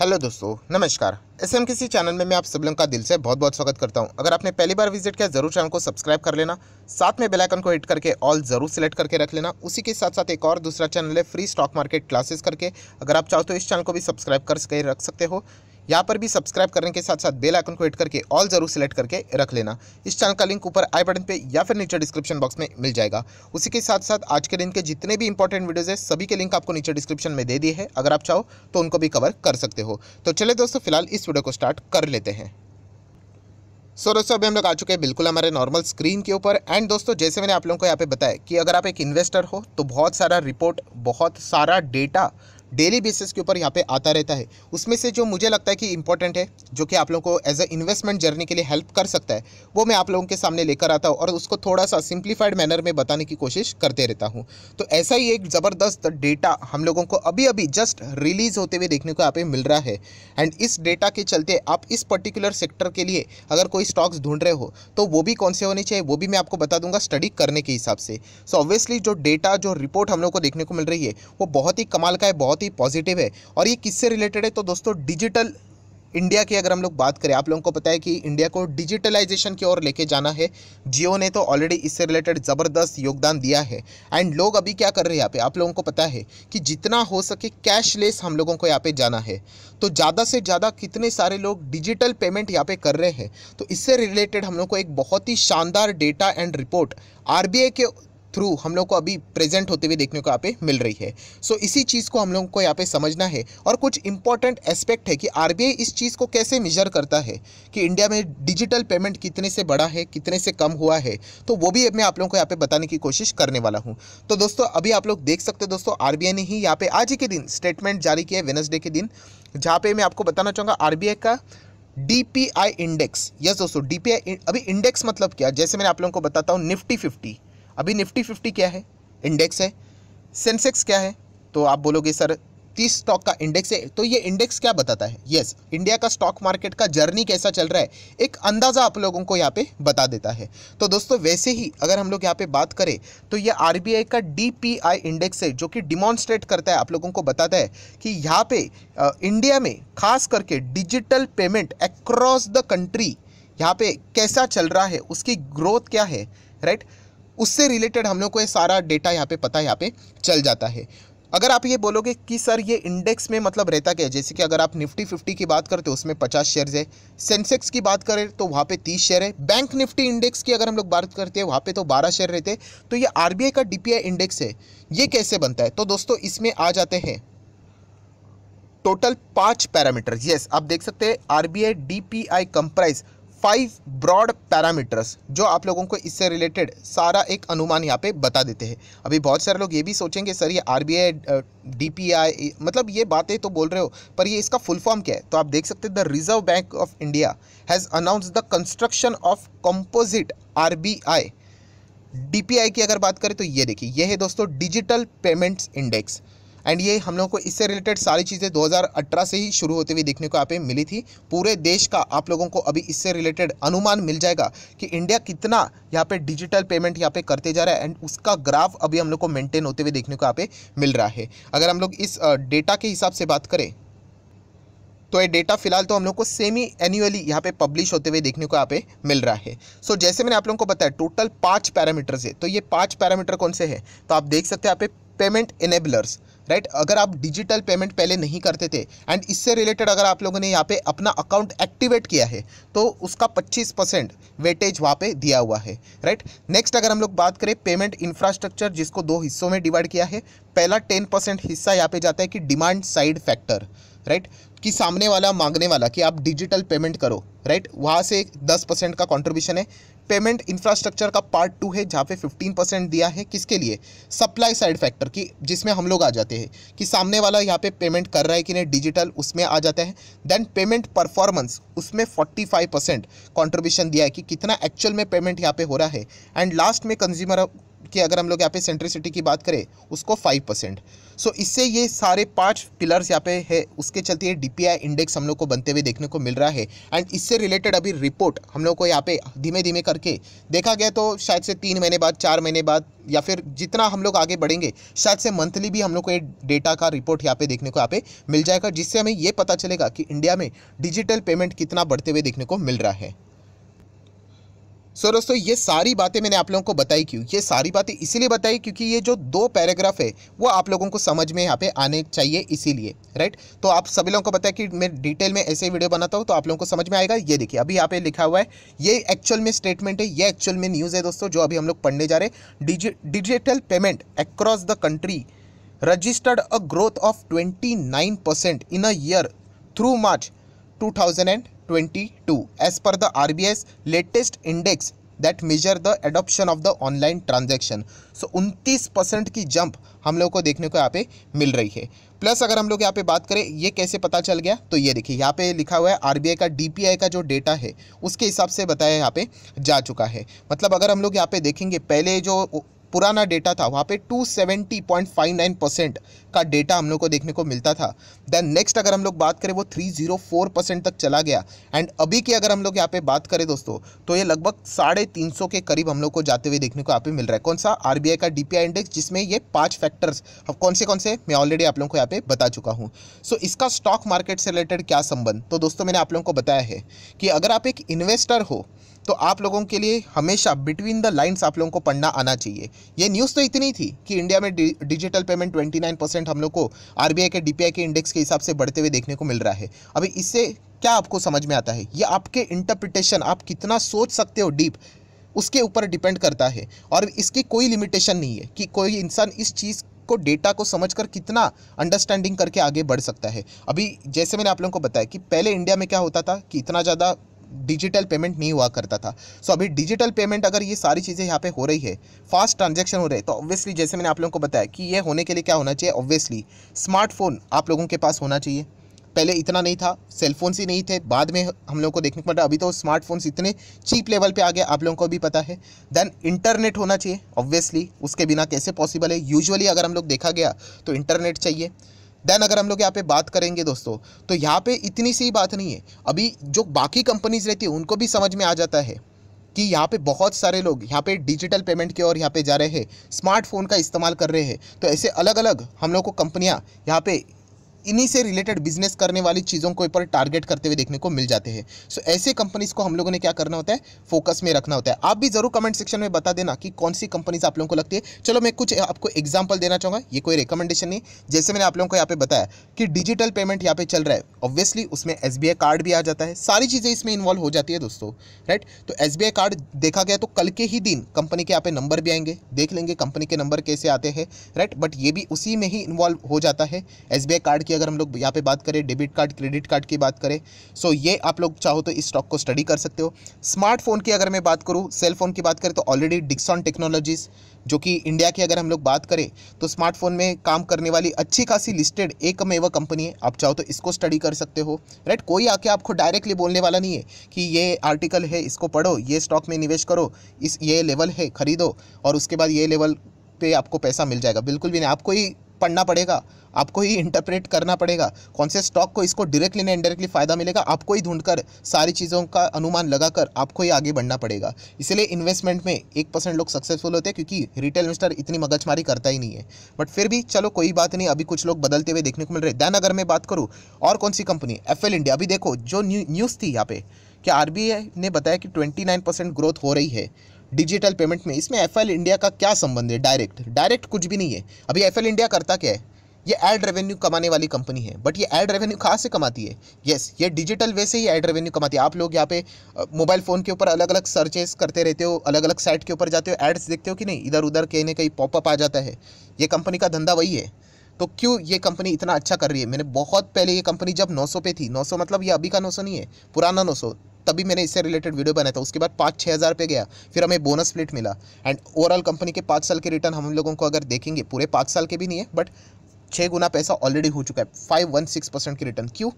Hello दोस्तों नमस्कार S M किसी चैनल में मैं आप सब लोगों का दिल से बहुत बहुत स्वागत करता हूं अगर आपने पहली बार विजिट किया जरूर चैनल को सब्सक्राइब कर लेना साथ में बेल आइकन को हिट करके ऑल जरूर सेलेक्ट करके रख लेना उसी के साथ साथ एक और दूसरा चैनल है फ्री स्टॉक मार्केट क्लासेस करके अगर आप चाहो तो इस चैनल को भी सब्सक्राइब कर रख सकते हो यहाँ पर भी सब्सक्राइब करने के साथ साथ बेल आइकन को हिट करके ऑल जरूर सेलेक्ट करके रख लेना इस चैनल का लिंक ऊपर आई बटन पे या फिर नीचे डिस्क्रिप्शन बॉक्स में मिल जाएगा उसी के साथ साथ आज के दिन के जितने भी इंपॉर्टेंट वीडियोज़ है सभी के लिंक आपको नीचे डिस्क्रिप्शन में दे दिए हैं अगर आप चाहो तो उनको भी कवर कर सकते हो तो चले दोस्तों फिलहाल इस वीडियो को स्टार्ट कर लेते हैं सो so, दोस्तों अभी हम लोग आ चुके हैं बिल्कुल हमारे नॉर्मल स्क्रीन के ऊपर एंड दोस्तों जैसे मैंने आप लोगों को यहाँ पे बताया कि अगर आप एक इन्वेस्टर हो तो बहुत सारा रिपोर्ट बहुत सारा डेटा डेली बेसिस के ऊपर यहाँ पे आता रहता है उसमें से जो मुझे लगता है कि इंपॉर्टेंट है जो कि आप लोगों को एज अ इन्वेस्टमेंट जर्नी के लिए हेल्प कर सकता है वो मैं आप लोगों के सामने लेकर आता हूँ और उसको थोड़ा सा सिंप्लीफाइड मैनर में बताने की कोशिश करते रहता हूँ तो ऐसा ही एक ज़बरदस्त डेटा हम लोगों को अभी अभी जस्ट रिलीज़ होते हुए देखने को यहाँ पे मिल रहा है एंड इस डेटा के चलते आप इस पर्टिकुलर सेक्टर के लिए अगर कोई स्टॉक्स ढूंढ रहे हो तो वो भी कौन से होने चाहिए वो भी मैं आपको बता दूंगा स्टडी करने के हिसाब से सो ऑब्वियसली जो डेटा जो रिपोर्ट हम लोग को देखने को मिल रही है वो बहुत ही कमाल का है बहुत ही पॉजिटिव है और ये किससे रिलेटेड है तो दोस्तों डिजिटल इंडिया की अगर हम लोग बात करें आप लोगों को पता है कि इंडिया को डिजिटलाइजेशन की ओर लेके जाना है जियो ने तो ऑलरेडी इससे रिलेटेड ज़बरदस्त योगदान दिया है एंड लोग अभी क्या कर रहे हैं यहाँ पे आप लोगों को पता है कि जितना हो सके कैशलेस हम लोगों को यहाँ पे जाना है तो ज़्यादा से ज़्यादा कितने सारे लोग डिजिटल पेमेंट यहाँ पर कर रहे हैं तो इससे रिलेटेड हम लोग को एक बहुत ही शानदार डेटा एंड रिपोर्ट आर के थ्रू हम लोग को अभी प्रेजेंट होते हुए देखने को यहाँ पे मिल रही है सो so, इसी चीज़ को हम लोगों को यहाँ पे समझना है और कुछ इंपॉर्टेंट एस्पेक्ट है कि आर इस चीज़ को कैसे मेजर करता है कि इंडिया में डिजिटल पेमेंट कितने से बड़ा है कितने से कम हुआ है तो वो भी मैं आप लोगों को यहाँ पे बताने की कोशिश करने वाला हूँ तो दोस्तों अभी आप लोग देख सकते हो दोस्तों आर ने ही यहाँ पे आज ही के दिन स्टेटमेंट जारी किया है वेनसडे के दिन जहाँ पे मैं आपको बताना चाहूँगा आर का D P I index yes दोस्तों डी पी आई अभी इंडेक्स मतलब क्या जैसे मैंने आप लोगों को बताता हूँ निफ्टी फिफ्टी अभी निफ्टी फिफ्टी क्या है इंडेक्स है सेंसेक्स क्या है तो आप बोलोगे सर तीस स्टॉक का इंडेक्स है तो ये इंडेक्स क्या बताता है यस yes, इंडिया का स्टॉक मार्केट का जर्नी कैसा चल रहा है एक अंदाज़ा आप लोगों को यहाँ पे बता देता है तो दोस्तों वैसे ही अगर हम लोग यहाँ पे बात करें तो ये आर का डी इंडेक्स है जो कि डिमॉन्स्ट्रेट करता है आप लोगों को बताता है कि यहाँ पे आ, इंडिया में खास करके digital payment across the country यहाँ पे कैसा चल रहा है उसकी ग्रोथ क्या है राइट right? उससे रिलेटेड हम लोग को ये सारा डेटा यहाँ पे पता यहाँ पे चल जाता है अगर आप ये बोलोगे कि सर ये इंडेक्स में मतलब रहता क्या है जैसे कि अगर आप निफ्टी फिफ्टी की बात करते हो उसमें पचास शेयर है सेंसेक्स की बात करें तो वहाँ पे तीस शेयर है बैंक निफ्टी इंडेक्स की अगर हम लोग बात करते हैं वहाँ पे तो बारह शेयर रहते तो ये आर का डी इंडेक्स है ये कैसे बनता है तो दोस्तों इसमें आ जाते हैं टोटल पाँच पैरामीटर यस आप देख सकते हैं R B I D P I comprise five broad parameters जो आप लोगों को इससे रिलेटेड सारा एक अनुमान यहाँ पे बता देते हैं अभी बहुत सारे लोग ये भी सोचेंगे सर ये आर बी आई डी मतलब ये बातें तो बोल रहे हो पर ये इसका फुल फॉर्म क्या है तो आप देख सकते हैं the Reserve Bank of India has announce the construction of composite R B I D की अगर बात करें तो ये देखिए ये है दोस्तों डिजिटल पेमेंट्स इंडेक्स एंड ये हम लोगों को इससे रिलेटेड सारी चीज़ें 2018 से ही शुरू होते हुए देखने को यहाँ पे मिली थी पूरे देश का आप लोगों को अभी इससे रिलेटेड अनुमान मिल जाएगा कि इंडिया कितना यहाँ पे डिजिटल पेमेंट यहाँ पे करते जा रहा है एंड उसका ग्राफ अभी हम लोग को मेंटेन होते हुए देखने को यहाँ पे मिल रहा है अगर हम लोग इस डेटा के हिसाब से बात करें तो ये डेटा फिलहाल तो हम लोग को सेमी एनुअली यहाँ पे पब्लिश होते हुए देखने को यहाँ पे मिल रहा है सो so, जैसे मैंने आप लोगों को बताया टोटल पाँच पैरामीटर्स है तो ये पाँच पैरामीटर कौन से हैं तो आप देख सकते हैं यहाँ पे पेमेंट इनेबलर्स राइट अगर आप डिजिटल पेमेंट पहले नहीं करते थे एंड इससे रिलेटेड अगर आप लोगों ने यहाँ पे अपना अकाउंट एक्टिवेट किया है तो उसका 25 परसेंट वेटेज वहाँ पे दिया हुआ है राइट नेक्स्ट अगर हम लोग बात करें पेमेंट इंफ्रास्ट्रक्चर जिसको दो हिस्सों में डिवाइड किया है पहला टेन परसेंट हिस्सा यहाँ पे जाता है कि डिमांड साइड फैक्टर राइट कि सामने वाला मांगने वाला कि आप डिजिटल पेमेंट करो राइट वहाँ से दस परसेंट का कॉन्ट्रीब्यूशन है पेमेंट इंफ्रास्ट्रक्चर का पार्ट टू है जहाँ पे फिफ्टीन परसेंट दिया है किसके लिए सप्लाई साइड फैक्टर की जिसमें हम लोग आ जाते हैं कि सामने वाला यहाँ पे पेमेंट कर रहा है कि नहीं डिजिटल उसमें आ जाता है देन पेमेंट परफॉर्मेंस उसमें फोर्टी फाइव परसेंट कॉन्ट्रीब्यूशन दिया है कि कितना एक्चुअल में पेमेंट यहाँ पे हो रहा है एंड लास्ट में कंज्यूमर कि अगर हम लोग यहाँ पे सेंट्रिसिटी की बात करें उसको फाइव परसेंट सो इससे ये सारे पांच पिलर्स यहाँ पे है उसके चलते ये डीपीआई इंडेक्स हम लोग को बनते हुए देखने को मिल रहा है एंड इससे रिलेटेड अभी रिपोर्ट हम लोग को यहाँ पे धीमे धीमे करके देखा गया तो शायद से तीन महीने बाद चार महीने बाद या फिर जितना हम लोग आगे बढ़ेंगे शायद से मंथली भी हम लोग को ये डेटा का रिपोर्ट यहाँ पे देखने को यहाँ पे मिल जाएगा जिससे हमें ये पता चलेगा कि इंडिया में डिजिटल पेमेंट कितना बढ़ते हुए देखने को मिल रहा है सो दोस्तों ये सारी बातें मैंने आप लोगों को बताई क्यों ये सारी बातें इसीलिए बताई क्योंकि ये जो दो पैराग्राफ है वो आप लोगों को समझ में यहाँ पे आने चाहिए इसीलिए राइट तो आप सभी लोगों को बताया कि मैं डिटेल में ऐसे वीडियो बनाता हूँ तो आप लोगों को समझ में आएगा ये देखिए अभी यहाँ पे लिखा हुआ है ये एक्चुअल में स्टेटमेंट है ये एक्चुअल में न्यूज़ है दोस्तों जो अभी हम लोग पढ़ने जा रहे हैं digital payment across the country registered a growth of twenty in a year through March 2022 as per the RBI's latest index that measure the adoption of the online transaction. So उनतीस परसेंट की जंप हम लोग को देखने को यहाँ पे मिल रही है प्लस अगर हम लोग यहाँ पे बात करें ये कैसे पता चल गया तो ये देखिए यहाँ पे लिखा हुआ है आरबीआई का डीपीआई का जो डेटा है उसके हिसाब से बताया यहाँ पे जा चुका है मतलब अगर हम लोग यहाँ पे देखेंगे पहले जो पुराना डेटा था वहाँ पे 270.59 परसेंट का डेटा हम लोग को देखने को मिलता था देन नेक्स्ट अगर हम लोग बात करें वो 304 परसेंट तक चला गया एंड अभी की अगर हम लोग यहाँ पे बात करें दोस्तों तो ये लगभग साढ़े तीन सौ के करीब हम लोग को जाते हुए देखने को यहाँ पे मिल रहा है कौन सा आर का डी इंडेक्स जिसमें ये पाँच फैक्टर्स कौन से कौन से मैं ऑलरेडी आप लोगों को यहाँ पे बता चुका हूँ सो so, इसका स्टॉक मार्केट से रिलेटेड क्या संबंध तो दोस्तों मैंने आप लोगों को बताया है कि अगर आप एक इन्वेस्टर हो तो आप लोगों के लिए हमेशा बिटवीन द लाइन्स आप लोगों को पढ़ना आना चाहिए ये न्यूज़ तो इतनी थी कि इंडिया में डि, डिजिटल पेमेंट 29 परसेंट हम लोग को आरबीआई के डीपीआई के इंडेक्स के हिसाब से बढ़ते हुए देखने को मिल रहा है अभी इससे क्या आपको समझ में आता है ये आपके इंटरप्रिटेशन आप कितना सोच सकते हो डीप उसके ऊपर डिपेंड करता है और इसकी कोई लिमिटेशन नहीं है कि कोई इंसान इस चीज़ को डेटा को समझकर कितना अंडरस्टैंडिंग करके आगे बढ़ सकता है अभी जैसे मैंने आप लोगों को बताया कि पहले इंडिया में क्या होता था कि इतना ज़्यादा डिजिटल पेमेंट नहीं हुआ करता था सो अभी डिजिटल पेमेंट अगर ये सारी चीज़ें यहाँ पे हो रही है फास्ट ट्रांजेक्शन हो रहे हैं तो ऑब्वियसली जैसे मैंने आप लोगों को बताया कि ये होने के लिए क्या होना चाहिए ऑब्वियसली स्मार्टफोन आप लोगों के पास होना चाहिए पहले इतना नहीं था सेलफोन्स ही नहीं थे बाद में हम लोगों को देखने को पड़ा अभी तो स्मार्टफोन्स इतने चीप लेवल पे आ गए आप लोगों को भी पता है देन इंटरनेट होना चाहिए ऑब्वियसली उसके बिना कैसे पॉसिबल है यूजुअली अगर हम लोग देखा गया तो इंटरनेट चाहिए देन अगर हम लोग यहाँ पे बात करेंगे दोस्तों तो यहाँ पे इतनी सी बात नहीं है अभी जो बाकी कंपनीज रहती है उनको भी समझ में आ जाता है कि यहाँ पे बहुत सारे लोग यहाँ पे डिजिटल पेमेंट की ओर यहाँ पे जा रहे हैं स्मार्टफोन का इस्तेमाल कर रहे हैं तो ऐसे अलग अलग हम लोग को कंपनियाँ यहाँ पे इन्हीं से रिलेटेड बिजनेस करने वाली चीज़ों को ऊपर टारगेट करते हुए देखने को मिल जाते हैं सो so, ऐसे कंपनीज़ को हम लोगों ने क्या करना होता है फोकस में रखना होता है आप भी ज़रूर कमेंट सेक्शन में बता देना कि कौन सी कंपनीज आप लोगों को लगती है चलो मैं कुछ आपको एग्जाम्पल देना चाहूँगा ये कोई रिकमेंडेशन नहीं जैसे मैंने आप लोगों को यहाँ पे बताया कि डिजिटल पेमेंट यहाँ पे चल रहा है ऑब्वियसली उसमें एस कार्ड भी आ जाता है सारी चीज़ें इसमें इन्वॉल्व हो जाती है दोस्तों राइट तो एस कार्ड देखा गया तो कल के ही दिन कंपनी के यहाँ पे नंबर भी आएंगे देख लेंगे कंपनी के नंबर कैसे आते हैं राइट बट ये भी उसी में ही इन्वॉल्व हो जाता है एस कार्ड के की अगर हम लोग यहाँ पे बात करें डेबिट कार्ड क्रेडिट कार्ड की बात करें सो ये आप लोग चाहो तो इस स्टॉक को स्टडी कर सकते हो स्मार्टफोन की अगर मैं बात करूँ सेलफोन की बात करें तो ऑलरेडी डिक्सॉन टेक्नोलॉजीज़ जो कि इंडिया की अगर हम लोग बात करें तो स्मार्टफोन में काम करने वाली अच्छी खासी लिस्टेड एकमेव कंपनी है आप चाहो तो इसको स्टडी कर सकते हो राइट कोई आके आपको डायरेक्टली बोलने वाला नहीं है कि ये आर्टिकल है इसको पढ़ो ये स्टॉक में निवेश करो इस ये लेवल है खरीदो और उसके बाद ये लेवल पे आपको पैसा मिल जाएगा बिल्कुल भी नहीं आपको ही पढ़ना पड़ेगा आपको ही इंटरप्रेट करना पड़ेगा कौन से स्टॉक को इसको डायरेक्टली ना इनडायरेक्टली फ़ायदा मिलेगा आपको ही ढूंढकर सारी चीज़ों का अनुमान लगाकर आपको ही आगे बढ़ना पड़ेगा इसलिए इन्वेस्टमेंट में एक परसेंट लोग सक्सेसफुल होते हैं क्योंकि रिटेल इन्वेस्टर इतनी मगजमारी करता ही नहीं है बट फिर भी चलो कोई बात नहीं अभी कुछ लोग बदलते हुए देखने को मिल रहे हैं दैन अगर मैं बात करूँ और कौन सी कंपनी एफ इंडिया अभी देखो जो न्यूज़ थी यहाँ पे क्या आर ने बताया कि ट्वेंटी परसेंट ग्रोथ हो रही है डिजिटल पेमेंट में इसमें एफ इंडिया का क्या संबंध है डायरेक्ट डायरेक्ट कुछ भी नहीं है अभी एफ इंडिया करता क्या है ये एड रेवेन्यू कमाने वाली कंपनी है बट ये एड रेवेन्यू कहाँ से कमाती है येस yes, ये डिजिटल वे से ही एड रेवेन्यू कमाती है आप लोग यहाँ पे मोबाइल फ़ोन के ऊपर अलग अलग सर्चेस करते रहते हो अलग अलग साइट के ऊपर जाते हो एड्स देखते हो कि नहीं इधर उधर कहीं ना कहीं पॉपअप आ जाता है ये कंपनी का धंधा वही है तो क्यों ये कंपनी इतना अच्छा कर रही है मैंने बहुत पहले ये कंपनी जब नौ पे थी नौ मतलब ये अभी का नौ नहीं है पुराना नौ तभी मैंने इससे रिलेटेड वीडियो बनाया था उसके बाद पाँच छः हज़ार पे गया फिर हमें बोनस स्प्लिट मिला एंड ओवरऑल कंपनी के पाँच साल के रिटर्न हम लोगों को अगर देखेंगे पूरे पाँच साल के भी नहीं है बट छः गुना पैसा ऑलरेडी हो चुका है फाइव वन सिक्स परसेंट की रिटर्न क्यों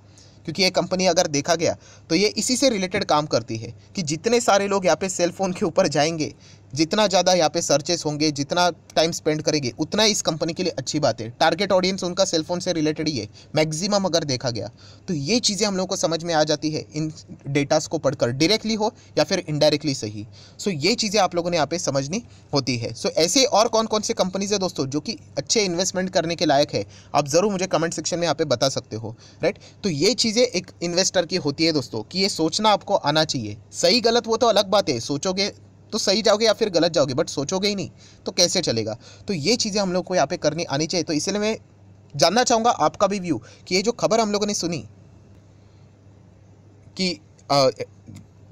क्योंकि ये कंपनी अगर देखा गया तो ये इसी से रिलेटेड काम करती है कि जितने सारे लोग यहाँ पे सेल फोन के ऊपर जाएंगे जितना ज़्यादा यहाँ पे सर्चेस होंगे जितना टाइम स्पेंड करेंगे उतना इस कंपनी के लिए अच्छी बात है टारगेट ऑडियंस उनका सेलफोन से रिलेटेड ही है मैक्सिमम अगर देखा गया तो ये चीज़ें हम लोगों को समझ में आ जाती है इन डेटास को पढ़कर डायरेक्टली हो या फिर इनडायरेक्टली सही सो ये चीज़ें आप लोगों ने यहाँ पे समझनी होती है सो ऐसे और कौन कौन से कंपनीज है दोस्तों जो कि अच्छे इन्वेस्टमेंट करने के लायक है आप ज़रूर मुझे कमेंट सेक्शन में यहाँ पे बता सकते हो राइट तो ये चीज़ें एक इन्वेस्टर की होती है दोस्तों कि ये सोचना आपको आना चाहिए सही गलत वो तो अलग बात है सोचोगे तो सही जाओगे या फिर गलत जाओगे बट सोचोगे ही नहीं तो कैसे चलेगा तो ये चीज़ें हम लोग को यहाँ पे करनी आनी चाहिए तो इसलिए मैं जानना चाहूँगा आपका भी व्यू कि ये जो खबर हम लोगों ने सुनी कि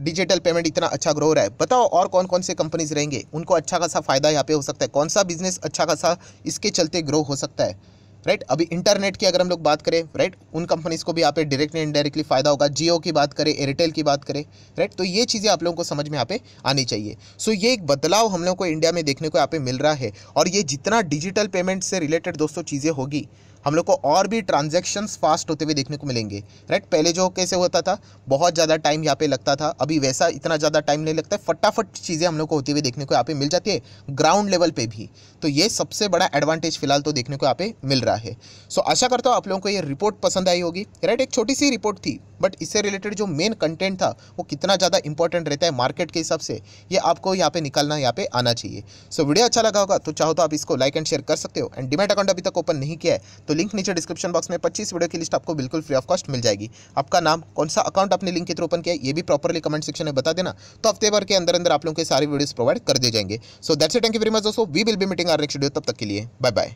डिजिटल पेमेंट इतना अच्छा ग्रो रहा है बताओ और कौन कौन से कंपनीज रहेंगे उनको अच्छा खासा फ़ायदा यहाँ पे हो सकता है कौन सा बिज़नेस अच्छा खासा इसके चलते ग्रो हो सकता है राइट अभी इंटरनेट की अगर हम लोग बात करें राइट उन कंपनीज को भी यहाँ पे डायरेक्टली इनडायरेक्टली फायदा होगा जियो की बात करें एयरटेल की बात करें राइट तो ये चीज़ें आप लोगों को समझ में यहाँ पे आनी चाहिए सो ये एक बदलाव हम लोग को इंडिया में देखने को यहाँ पे मिल रहा है और ये जितना डिजिटल पेमेंट से रिलेटेड दोस्तों चीज़ें होगी हम लोग को और भी ट्रांजेक्शन्स फास्ट होते हुए देखने को मिलेंगे राइट पहले जो कैसे होता था बहुत ज़्यादा टाइम यहाँ पे लगता था अभी वैसा इतना ज़्यादा टाइम नहीं लगता है फटाफट चीज़ें हम लोग को होती हुई देखने को यहाँ पे मिल जाती है ग्राउंड लेवल पे भी तो ये सबसे बड़ा एडवांटेज फिलहाल तो देखने को यहाँ पे मिल रहा है सो so, आशा करता हूँ आप लोगों को ये रिपोर्ट पसंद आई होगी राइट एक छोटी सी रिपोर्ट थी बट इससे रिलेटेड जो मेन कंटेंट था वो कितना ज़्यादा इंपॉर्टेंट रहता है मार्केट के हिसाब से ये आपको यहाँ पे निकालना यहाँ पे आना चाहिए सो so, वीडियो अच्छा लगा होगा तो चाहो तो आप इसको लाइक एंड शेयर कर सकते हो एंड डिमेट अकाउंट अभी तक ओपन नहीं किया है तो लिंक तो नीचे डिस्क्रिप्शन बॉक्स में पच्चीस वीडियो की लिस्ट आपको बिल्कुल फ्री ऑफ कॉस्ट मिल जाएगी आपका नाम कौन सा अकाउंट आपने लिंक के थ्रू ओपन किया ये भी प्रॉपरली कमेंट सेक्शन में बता देना तो हफ्ते भर के अंदर अंदर आप लोगों के सारे वीडियोस प्रोवाइड कर दिए जाएंगे so that's a thank you very much दोस्तों we will be meeting our next video तब तक के लिए बाय बाय